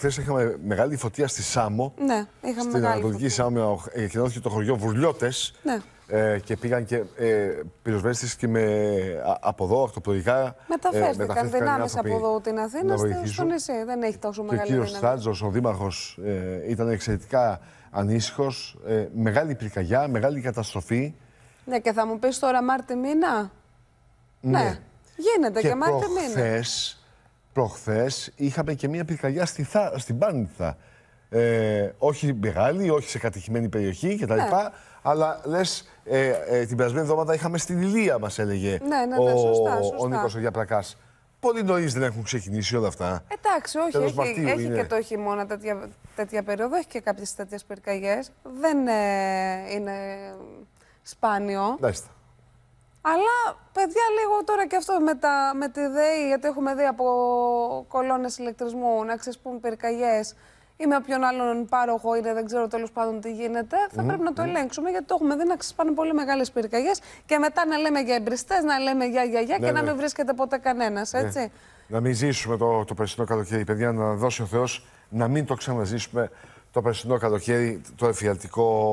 Χθες είχαμε μεγάλη φωτιά στη Σάμο. Ναι, είχαμε στην Ανατολική Σάμο εκκοινώθηκε το χωριό Βουρλιώτες. Ναι. Ε, και πήγαν και ε, πυροσβέστηκε με, από εδώ, ακτοπλογικά. Ε, μεταφέρθηκαν ε, δυνάμεις από εδώ την Αθήνα στο νησί. Δεν έχει τόσο μεγάλη φωτιά. Ο κύριο Στάτζο, ο δήμαρχος, ε, ήταν εξαιρετικά ανήσυχος. Ε, μεγάλη πυρκαγιά, μεγάλη καταστροφή. Ναι, και θα μου πεις τώρα Μάρτι μήνα. Ναι. ναι. Γίνεται και, και Μάρτι μήνα προχθέ είχαμε και μία πυρκαγιά στη θα, στην Πάντηθα. Ε, όχι μεγάλη, όχι σε κατοικημένη περιοχή κτλ. Ναι. Αλλά λες, ε, ε, την περασμένη εβδομάδα είχαμε στην Ηλία, μας έλεγε ναι, ναι, ναι, ο, ο Νίκο Πολύ νωρίς δεν έχουν ξεκινήσει όλα αυτά. Εντάξει, όχι. έχει, και το χειμώνα τέτοια, τέτοια περίοδο, έχει και κάποιες τέτοιες πυρκαγιές. Δεν είναι σπάνιο. Αλλά παιδιά, λίγο τώρα και αυτό με, τα, με τη ΔΕΗ, γιατί έχουμε δει από κολόνες ηλεκτρισμού να ξεσπούν πυρκαγιές ή με ποιον άλλον πάροχο είναι, δεν ξέρω τέλος πάντων τι γίνεται. Θα πρέπει να το ναι. ελέγξουμε γιατί το έχουμε δει να ξεσπάνε πολύ μεγάλες πυρκαγιές και μετά να λέμε για εμπριστές, να λέμε για γιαγιά ναι, και να ναι. μην βρίσκεται ποτέ κανένας, έτσι. Να μην ζήσουμε το, το περσινό καλοκαίρι, παιδιά, να δώσει ο Θεός να μην το ξαναζήσουμε το περσινό καλοκαίρι, το εφιαλτικό.